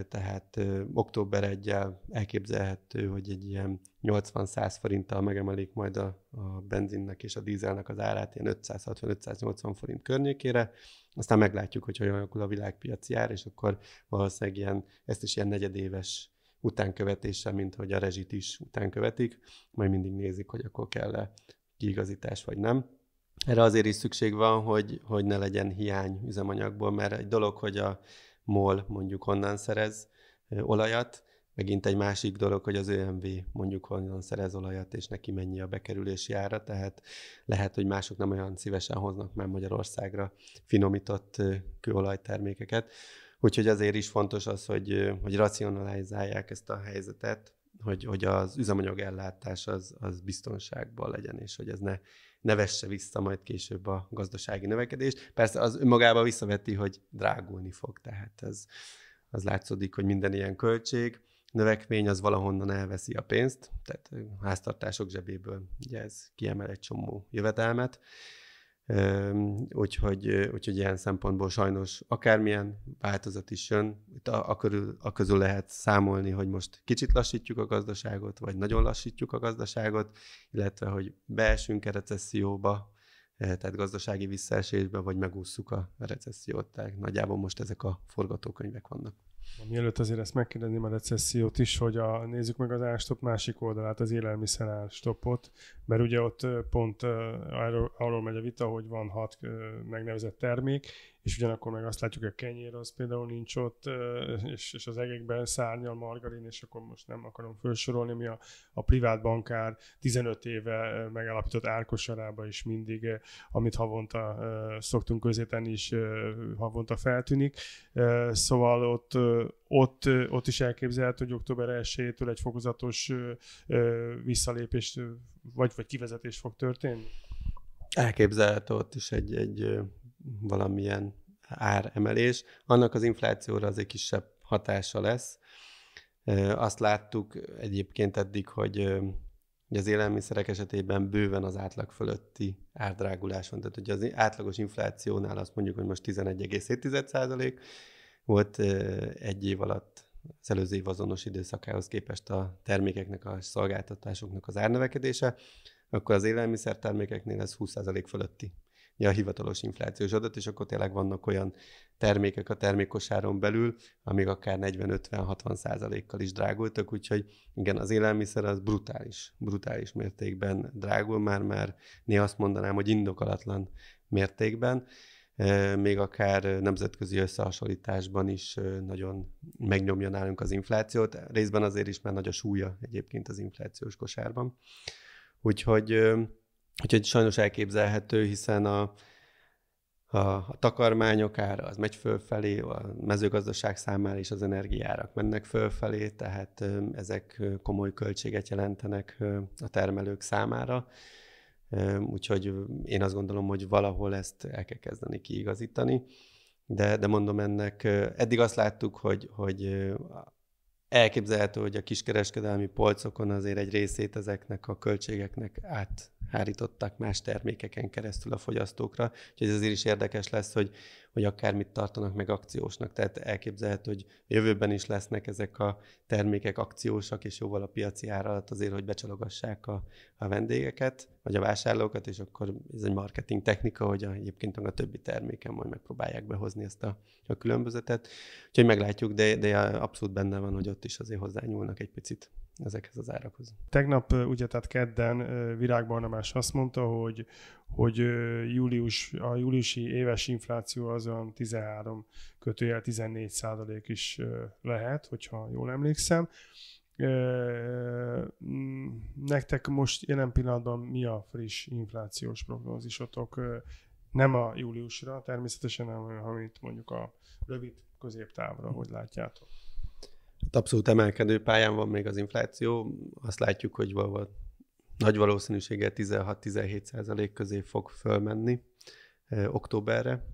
tehát október 1 elképzelhető, hogy egy ilyen 80-100 forinttal megemelik majd a, a benzinnek és a dízelnek az árát ilyen 560-580 forint környékére, aztán meglátjuk, hogy hogyan alakul a világpiaci ár, és akkor valószínűleg ilyen, ezt is ilyen negyedéves utánkövetéssel, mint hogy a rezsit is utánkövetik, majd mindig nézik, hogy akkor kell-e kiigazítás vagy nem erre azért is szükség van, hogy, hogy ne legyen hiány üzemanyagból, mert egy dolog, hogy a MOL mondjuk honnan szerez olajat, megint egy másik dolog, hogy az ÖMV mondjuk honnan szerez olajat, és neki mennyi a bekerülési ára, tehát lehet, hogy mások nem olyan szívesen hoznak már Magyarországra finomított kőolajtermékeket. Úgyhogy azért is fontos az, hogy, hogy racionalizálják ezt a helyzetet, hogy, hogy az üzemanyag ellátás az, az biztonságban legyen, és hogy ez ne ne vesse vissza majd később a gazdasági növekedést. Persze az önmagában visszaveti, hogy drágulni fog, tehát ez, az látszódik, hogy minden ilyen költség, növekmény az valahonnan elveszi a pénzt, tehát háztartások zsebéből ugye ez kiemel egy csomó jövedelmet, Úgyhogy, úgyhogy ilyen szempontból sajnos akármilyen változat is jön, itt a, a, körül, a közül lehet számolni, hogy most kicsit lassítjuk a gazdaságot, vagy nagyon lassítjuk a gazdaságot, illetve hogy beesünk a recesszióba, tehát gazdasági visszaesésbe, vagy megússzuk a recessziót. Tehát nagyjából most ezek a forgatókönyvek vannak. Mielőtt azért ezt megkérdezném a recessziót is, hogy a, nézzük meg az ástop másik oldalát, az élelmiszer ástopot, mert ugye ott pont arról, arról megy a vita, hogy van hat megnevezett termék, és ugyanakkor meg azt látjuk, hogy a kenyér az például nincs ott, és, és az egekben szárnyal margarin, és akkor most nem akarom felsorolni, mi a, a privát bankár 15 éve megalapított árkosarába is mindig, amit havonta szoktunk közéten is havonta feltűnik. Szóval ott, ott, ott is elképzelhető, hogy október 1-től egy fokozatos visszalépés vagy, vagy kivezetés fog történni? Elképzelhető ott is egy, egy valamilyen áremelés, annak az inflációra az egy kisebb hatása lesz. Azt láttuk egyébként eddig, hogy az élelmiszerek esetében bőven az átlag fölötti árdrágulás van. Tehát hogy az átlagos inflációnál azt mondjuk, hogy most 11,7% volt egy év alatt az előző év azonos időszakához képest a termékeknek, a szolgáltatásoknak az árnövekedése, akkor az élelmiszertermékeknél ez 20% fölötti a hivatalos inflációs adat, és akkor tényleg vannak olyan termékek a termékosáron belül, amik akár 40-50-60 százalékkal is drágultak, úgyhogy igen, az élelmiszer az brutális, brutális mértékben drágul, már-már néha azt mondanám, hogy indokolatlan mértékben még akár nemzetközi összehasonlításban is nagyon megnyomja nálunk az inflációt. Részben azért is, mert nagy a súlya egyébként az inflációs kosárban. Úgyhogy Úgyhogy sajnos elképzelhető, hiszen a, a, a takarmányok ára az megy fölfelé, a mezőgazdaság számára is az energiárak mennek fölfelé, tehát ezek komoly költséget jelentenek a termelők számára. Úgyhogy én azt gondolom, hogy valahol ezt el kell kezdeni kiigazítani. De, de mondom ennek, eddig azt láttuk, hogy, hogy Elképzelhető, hogy a kiskereskedelmi polcokon azért egy részét ezeknek a költségeknek áthárították más termékeken keresztül a fogyasztókra, úgyhogy azért is érdekes lesz, hogy hogy akármit tartanak meg akciósnak. Tehát elképzelhető, hogy jövőben is lesznek ezek a termékek akciósak, és jóval a piaci ára alatt azért, hogy becsalogassák a, a vendégeket, vagy a vásárlókat, és akkor ez egy marketing technika, hogy egyébként a többi terméken majd megpróbálják behozni ezt a, a különbözetet. Úgyhogy meglátjuk, de, de abszolút benne van, hogy ott is azért hozzányúlnak egy picit ezekhez az árakhoz. Tegnap ugye, tehát kedden Virág Barnabás azt mondta, hogy, hogy július, a júliusi éves infláció az olyan 13 kötőjel 14 százalék is lehet, hogyha jól emlékszem. Mm, nektek most jelen pillanatban mi a friss inflációs prognózisotok? Nem a júliusra, természetesen, hanem amit mondjuk a rövid középtávra, hogy látjátok abszolút emelkedő pályán van még az infláció. Azt látjuk, hogy valóban nagy valószínűséggel 16-17 százalék közé fog fölmenni októberre.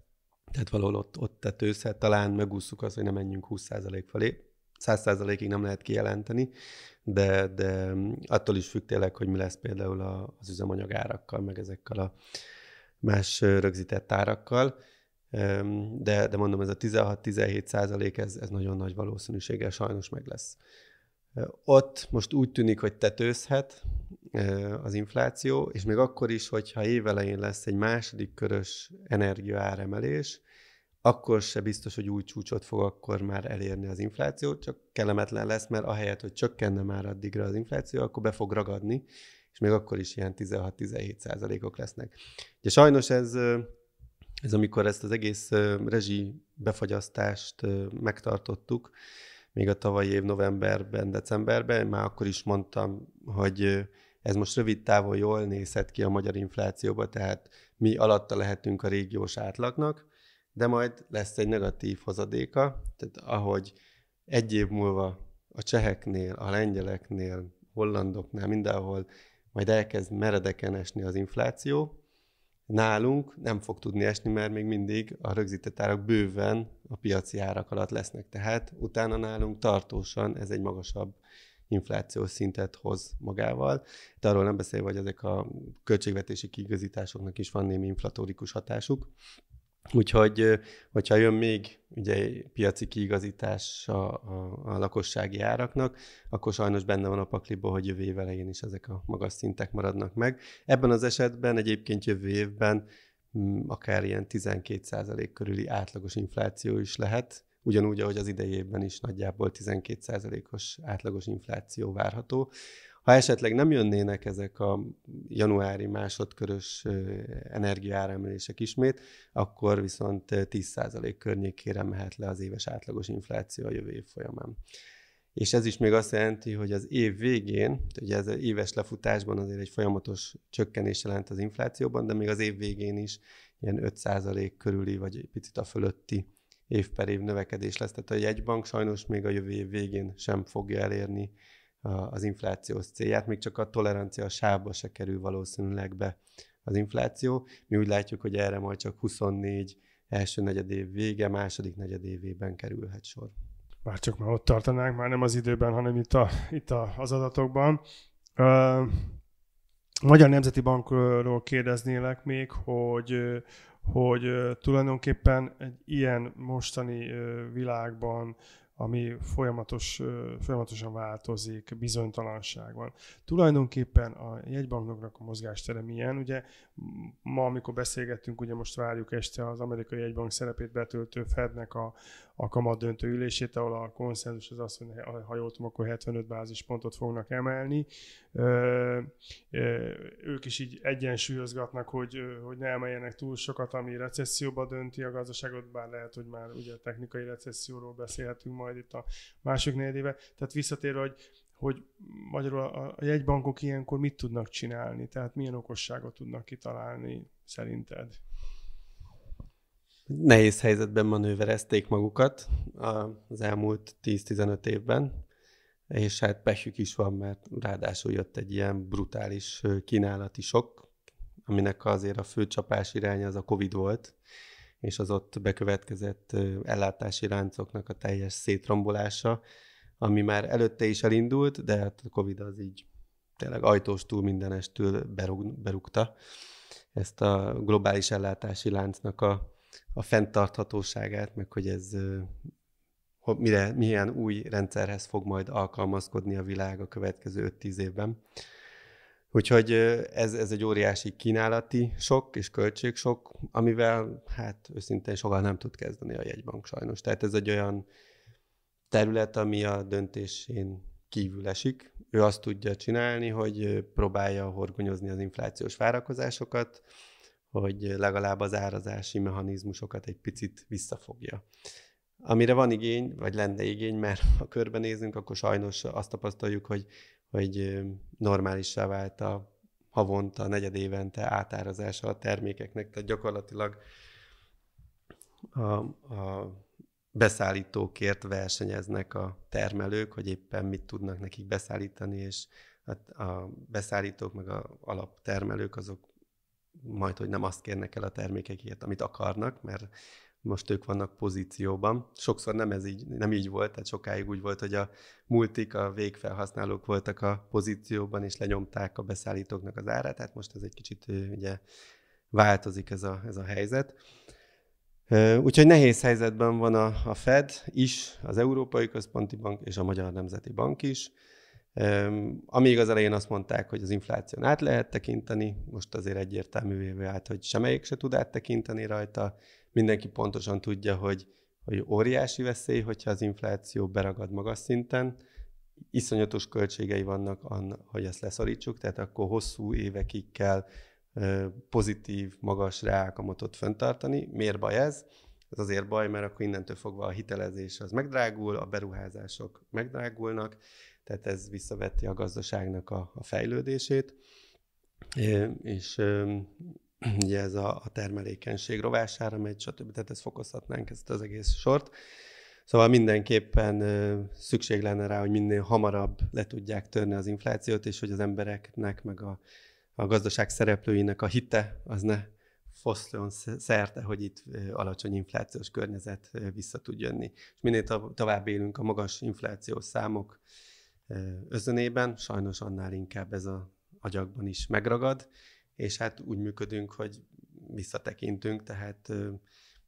Tehát valahol ott, ott tetőzhet, talán megúszuk azt, hogy nem menjünk 20 százalék felé. 100 százalékig nem lehet kijelenteni, de, de attól is függ tényleg, hogy mi lesz például az árakkal, meg ezekkel a más rögzített árakkal de, de mondom, ez a 16-17 százalék, ez, ez nagyon nagy valószínűséggel sajnos meg lesz. Ott most úgy tűnik, hogy tetőzhet az infláció, és még akkor is, hogyha évelején lesz egy második körös energiaáremelés, akkor se biztos, hogy új csúcsot fog akkor már elérni az infláció, csak kellemetlen lesz, mert ahelyett, hogy csökkenne már addigra az infláció, akkor be fog ragadni, és még akkor is ilyen 16-17 százalékok lesznek. De sajnos ez ez amikor ezt az egész rezsi befagyasztást megtartottuk, még a tavalyi év novemberben, decemberben, már akkor is mondtam, hogy ez most rövid távon jól nézhet ki a magyar inflációba, tehát mi alatta lehetünk a régiós átlagnak, de majd lesz egy negatív hozadéka, tehát ahogy egy év múlva a cseheknél, a lengyeleknél, hollandoknál, mindenhol majd elkezd meredeken esni az infláció, nálunk nem fog tudni esni, mert még mindig a rögzített árak bőven a piaci árak alatt lesznek. Tehát utána nálunk tartósan ez egy magasabb inflációs szintet hoz magával. De arról nem beszélve, hogy ezek a költségvetési kigazításoknak is van némi inflatórikus hatásuk. Úgyhogy, hogyha jön még ugye piaci kiigazítás a, a, a lakossági áraknak, akkor sajnos benne van a pakliba, hogy jövő év elején is ezek a magas szintek maradnak meg. Ebben az esetben egyébként jövő évben mm, akár ilyen 12% körüli átlagos infláció is lehet, ugyanúgy, ahogy az idejében is nagyjából 12%-os átlagos infláció várható. Ha esetleg nem jönnének ezek a januári másodkörös energiáremelések ismét, akkor viszont 10% környékére mehet le az éves átlagos infláció a jövő év folyamán. És ez is még azt jelenti, hogy az év végén, ugye ez éves lefutásban azért egy folyamatos csökkenés jelent az inflációban, de még az év végén is ilyen 5% körüli, vagy egy picit a fölötti év per év növekedés lesz. Tehát a jegybank sajnos még a jövő év végén sem fogja elérni az inflációs célját, még csak a tolerancia sávba se kerül valószínűleg be az infláció. Mi úgy látjuk, hogy erre majd csak 24 első negyedév vége, második negyedévében kerülhet sor. Már csak már ott tartanánk, már nem az időben, hanem itt, a, itt a, az adatokban. Ö, Magyar Nemzeti Bankról kérdeznélek még, hogy hogy tulajdonképpen egy ilyen mostani világban ami folyamatos, folyamatosan változik, bizonytalanság van. Tulajdonképpen a jegybanknak a mozgástere milyen? Ugye ma, amikor beszélgettünk, ugye most várjuk este az amerikai jegybank szerepét betöltő Fednek a, a döntő ülését, ahol a konszenzus az az, hogy ha jól tudom, akkor 75 bázispontot fognak emelni. Ö, ö, ők is így egyensúlyozgatnak, hogy, hogy ne emeljenek túl sokat, ami recesszióba dönti a gazdaságot, bár lehet, hogy már ugye technikai recesszióról beszélhetünk majd itt a másik negyedéve. Tehát visszatérve, hogy hogy magyarul a jegybankok ilyenkor mit tudnak csinálni, tehát milyen okosságot tudnak kitalálni szerinted? nehéz helyzetben manőverezték magukat az elmúlt 10-15 évben, és hát pehjük is van, mert ráadásul jött egy ilyen brutális kínálati sok, aminek azért a fő csapás iránya az a Covid volt, és az ott bekövetkezett ellátási ráncoknak a teljes szétrombolása, ami már előtte is elindult, de hát a Covid az így tényleg ajtóstól mindenestől berúg, berúgta ezt a globális ellátási láncnak a a fenntarthatóságát, meg hogy ez hogy mire, milyen új rendszerhez fog majd alkalmazkodni a világ a következő 5-10 évben. Úgyhogy ez, ez egy óriási kínálati sok és költség sok, amivel hát őszintén sokan nem tud kezdeni a jegybank sajnos. Tehát ez egy olyan terület, ami a döntésén kívül esik. Ő azt tudja csinálni, hogy próbálja horgonyozni az inflációs várakozásokat, hogy legalább az árazási mechanizmusokat egy picit visszafogja. Amire van igény, vagy lenne igény, mert ha körbenézünk, akkor sajnos azt tapasztaljuk, hogy, hogy normálissá vált a havonta, negyed évente átárazása a termékeknek, tehát gyakorlatilag a, a beszállítókért versenyeznek a termelők, hogy éppen mit tudnak nekik beszállítani, és a beszállítók meg a alaptermelők azok majd, hogy nem azt kérnek el a termékekért, amit akarnak, mert most ők vannak pozícióban. Sokszor nem ez így, nem így volt, tehát sokáig úgy volt, hogy a multik, a végfelhasználók voltak a pozícióban, és lenyomták a beszállítóknak az árát, tehát most ez egy kicsit ugye változik ez a, ez a helyzet. Úgyhogy nehéz helyzetben van a, a Fed is, az Európai Központi Bank és a Magyar Nemzeti Bank is. Amíg az elején azt mondták, hogy az infláción át lehet tekinteni, most azért egyértelművé vált, hogy semmelyik se tud áttekinteni rajta. Mindenki pontosan tudja, hogy, hogy óriási veszély, hogyha az infláció beragad magas szinten. Iszonyatos költségei vannak hogy ezt leszorítsuk, tehát akkor hosszú évekig kell pozitív, magas reálkamatot föntartani. Miért baj ez? Ez azért baj, mert akkor innentől fogva a hitelezés az megdrágul, a beruházások megdrágulnak, tehát ez visszaveti a gazdaságnak a, a fejlődését, é, és ugye ez a, a termelékenység rovására megy, stb. Tehát ezt fokozhatnánk, ezt az egész sort. Szóval mindenképpen szükség lenne rá, hogy minél hamarabb le tudják törni az inflációt, és hogy az embereknek, meg a, a gazdaság szereplőinek a hite az ne foszljon szerte, hogy itt alacsony inflációs környezet vissza tud jönni. És minél tovább élünk a magas inflációs számok özönében, sajnos annál inkább ez a agyakban is megragad, és hát úgy működünk, hogy visszatekintünk, tehát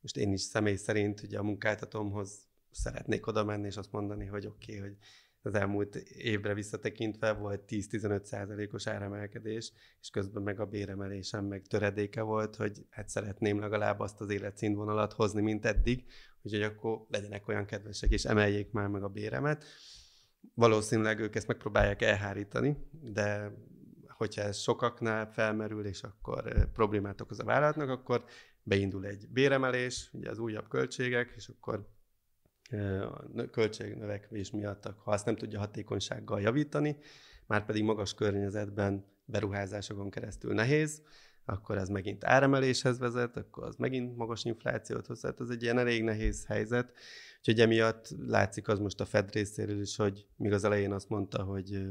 most én is személy szerint ugye a munkáltatomhoz szeretnék oda menni, és azt mondani, hogy oké, okay, hogy az elmúlt évre visszatekintve volt 10-15 százalékos áremelkedés, és közben meg a béremelésem meg töredéke volt, hogy hát szeretném legalább azt az életszínvonalat hozni, mint eddig, úgyhogy akkor legyenek olyan kedvesek, és emeljék már meg a béremet valószínűleg ők ezt megpróbálják elhárítani, de hogyha ez sokaknál felmerül, és akkor eh, problémát okoz a vállalatnak, akkor beindul egy béremelés, ugye az újabb költségek, és akkor eh, a költségnövekvés miatt, ha azt nem tudja hatékonysággal javítani, már pedig magas környezetben beruházásokon keresztül nehéz, akkor ez megint áremeléshez vezet, akkor az megint magas inflációt hoz, tehát ez egy ilyen elég nehéz helyzet. Úgyhogy emiatt látszik az most a Fed részéről is, hogy még az elején azt mondta, hogy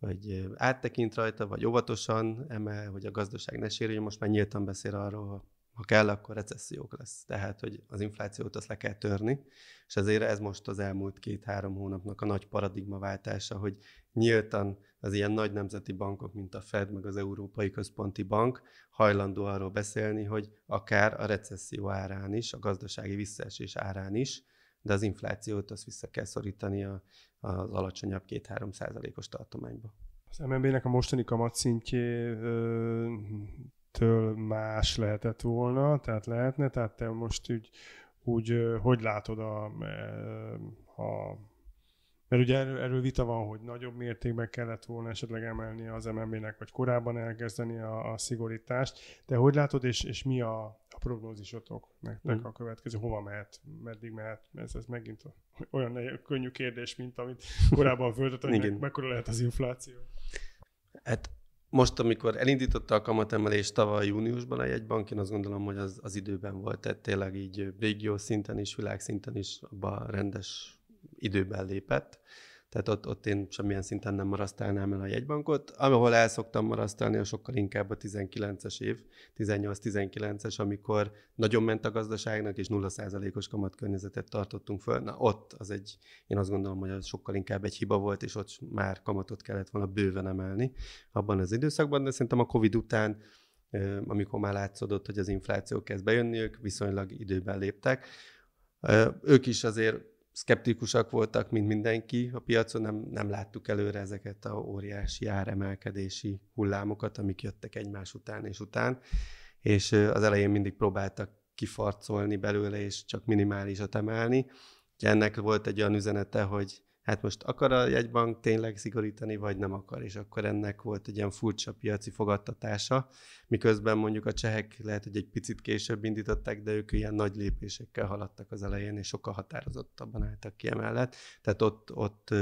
hogy áttekint rajta, vagy óvatosan emel, hogy a gazdaság ne sérüljön, most már nyíltan beszél arról, ha kell, akkor recessziók lesz. Tehát, hogy az inflációt azt le kell törni, és ezért ez most az elmúlt két-három hónapnak a nagy paradigmaváltása, hogy nyíltan az ilyen nagy nemzeti bankok, mint a Fed, meg az Európai Központi Bank hajlandó arról beszélni, hogy akár a recesszió árán is, a gazdasági visszaesés árán is, de az inflációt azt vissza kell szorítani a, az alacsonyabb 2-3 százalékos tartományba. Az MNB-nek a mostani kamatszintje től más lehetett volna, tehát lehetne, tehát te most úgy, úgy hogy látod a, e, a mert ugye erről, erről vita van, hogy nagyobb mértékben kellett volna esetleg emelni az mmb nek vagy korábban elkezdeni a, a szigorítást. De hogy látod, és, és mi a, a prognózisotok nektek mm. a következő? Hova mehet? Meddig mehet? Ez, ez megint olyan könnyű kérdés, mint amit korábban föltött, hogy mekkora lehet az infláció. Hát most, amikor elindította a kamatemelést tavaly júniusban a jegybank, én azt gondolom, hogy az, az időben volt, tehát tényleg így régió szinten is, világszinten is abban rendes időben lépett tehát ott, ott én semmilyen szinten nem marasztálnám el a jegybankot. Ahol el szoktam marasztálni, a sokkal inkább a 19-es év, 18-19-es, amikor nagyon ment a gazdaságnak, és 0%-os kamatkörnyezetet tartottunk föl. Na ott az egy, én azt gondolom, hogy az sokkal inkább egy hiba volt, és ott már kamatot kellett volna bőven emelni abban az időszakban, de szerintem a Covid után amikor már látszódott, hogy az infláció kezd bejönni, ők viszonylag időben léptek. Ők is azért szkeptikusak voltak, mint mindenki a piacon, nem, nem láttuk előre ezeket a óriási áremelkedési hullámokat, amik jöttek egymás után és után, és az elején mindig próbáltak kifarcolni belőle, és csak minimálisat emelni. Ennek volt egy olyan üzenete, hogy hát most akar a jegybank tényleg szigorítani, vagy nem akar, és akkor ennek volt egy ilyen furcsa piaci fogadtatása, miközben mondjuk a csehek lehet, hogy egy picit később indították, de ők ilyen nagy lépésekkel haladtak az elején, és sokkal határozottabban álltak ki emellett. Tehát ott, ott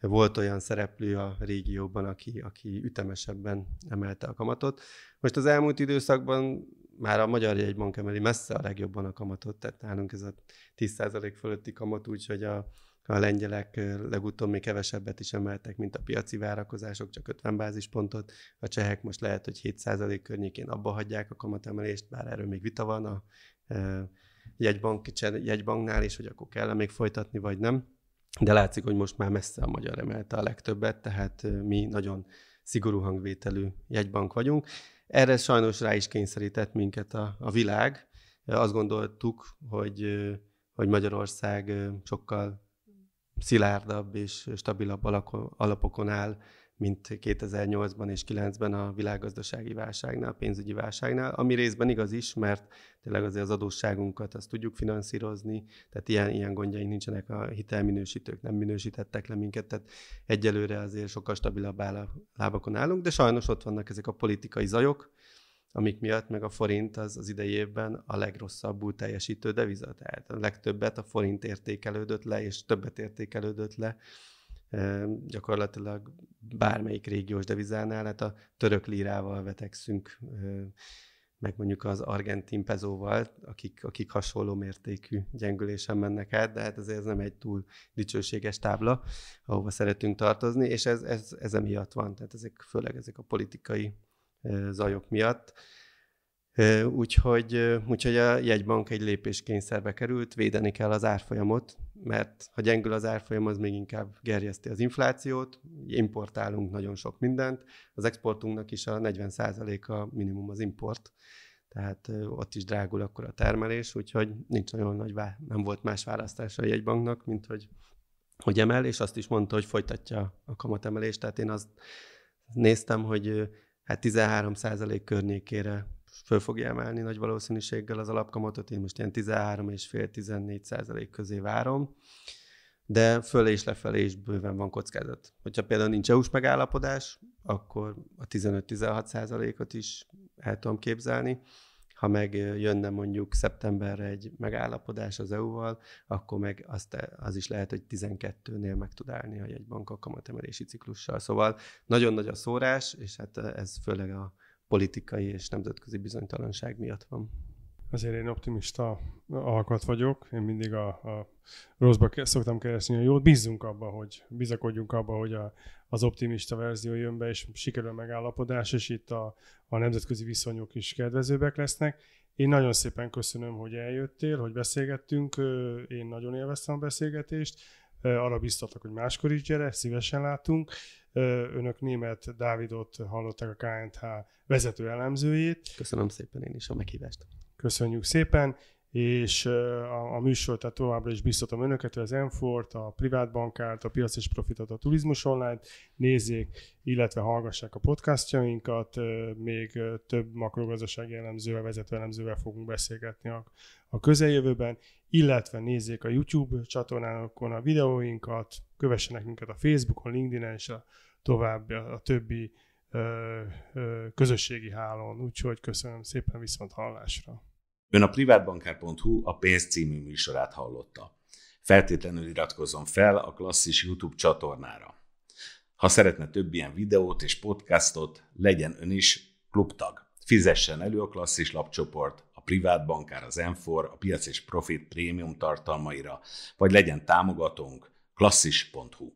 volt olyan szereplő a régióban, aki, aki ütemesebben emelte a kamatot. Most az elmúlt időszakban már a Magyar Jegybank emeli messze a legjobban a kamatot, tehát nálunk ez a 10% fölötti kamat, úgyhogy a a lengyelek legutóbb még kevesebbet is emeltek, mint a piaci várakozások, csak 50 bázispontot. A csehek most lehet, hogy 7% környékén abba hagyják a kamatemelést, bár erről még vita van a jegybank, jegybanknál is, hogy akkor kell még folytatni, vagy nem. De látszik, hogy most már messze a magyar emelte a legtöbbet, tehát mi nagyon szigorú hangvételű jegybank vagyunk. Erre sajnos rá is kényszerített minket a, a világ. Azt gondoltuk, hogy, hogy Magyarország sokkal szilárdabb és stabilabb alapokon áll, mint 2008-ban és 2009-ben a világgazdasági válságnál, a pénzügyi válságnál, ami részben igaz is, mert tényleg azért az adósságunkat azt tudjuk finanszírozni, tehát ilyen, ilyen gondjaink nincsenek, a hitelminősítők nem minősítettek le minket, tehát egyelőre azért sokkal stabilabb áll lábakon állunk, de sajnos ott vannak ezek a politikai zajok, amik miatt meg a forint az az idei évben a legrosszabbul teljesítő deviza, tehát a legtöbbet a forint értékelődött le, és többet értékelődött le e, gyakorlatilag bármelyik régiós devizánál, hát a török lírával vetekszünk, e, meg mondjuk az argentin pezóval, akik, akik hasonló mértékű gyengülésen mennek át, de hát azért ez nem egy túl dicsőséges tábla, ahova szeretünk tartozni, és ez, ez, ez emiatt van, tehát ezek, főleg ezek a politikai zajok miatt. Úgyhogy, úgyhogy a jegybank egy lépéskényszerbe került, védeni kell az árfolyamot, mert ha gyengül az árfolyam, az még inkább gerjeszti az inflációt, importálunk nagyon sok mindent, az exportunknak is a 40%-a minimum az import, tehát ott is drágul akkor a termelés, úgyhogy nincs nagyon nagy, vá- nem volt más választása a jegybanknak, mint hogy, hogy emel, és azt is mondta, hogy folytatja a kamatemelést, tehát én azt néztem, hogy hát 13 környékére föl fogja emelni nagy valószínűséggel az alapkamatot, én most ilyen 13 és fél 14 százalék közé várom, de föl és lefelé is bőven van kockázat. Hogyha például nincs EU-s megállapodás, akkor a 15-16 százalékot is el tudom képzelni, ha meg jönne mondjuk szeptemberre egy megállapodás az EU-val, akkor meg azt, az is lehet, hogy 12-nél meg tud állni a jegybank a kamatemelési ciklussal. Szóval nagyon nagy a szórás, és hát ez főleg a politikai és nemzetközi bizonytalanság miatt van. Azért én optimista alkat vagyok, én mindig a, a rosszba szoktam keresni a jót. Bízzunk abba, hogy bizakodjunk abba, hogy a, az optimista verzió jön be, és sikerül megállapodás, és itt a, a nemzetközi viszonyok is kedvezőbbek lesznek. Én nagyon szépen köszönöm, hogy eljöttél, hogy beszélgettünk, én nagyon élveztem a beszélgetést, arra biztatok, hogy máskor is gyere, szívesen látunk. Önök német Dávidot hallották a KNH vezető elemzőjét. Köszönöm szépen én is a meghívást. Köszönjük szépen, és a, a műsor, tehát továbbra is biztatom önöket, hogy az Enfort, a privát bankárt, a piac és profitot, a turizmus online nézzék, illetve hallgassák a podcastjainkat, még több makrogazdasági elemzővel, vezető elemzővel fogunk beszélgetni a, a közeljövőben, illetve nézzék a YouTube csatornánkon a videóinkat, kövessenek minket a Facebookon, LinkedIn-en és a további, a többi közösségi hálón. Úgyhogy köszönöm szépen viszont hallásra. Ön a privátbankár.hu a pénz című műsorát hallotta. Feltétlenül iratkozzon fel a klasszis YouTube csatornára. Ha szeretne több ilyen videót és podcastot, legyen ön is klubtag. Fizessen elő a klasszis lapcsoport, a privát bankár, az Enfor, a piac és profit prémium tartalmaira, vagy legyen támogatónk klasszis.hu.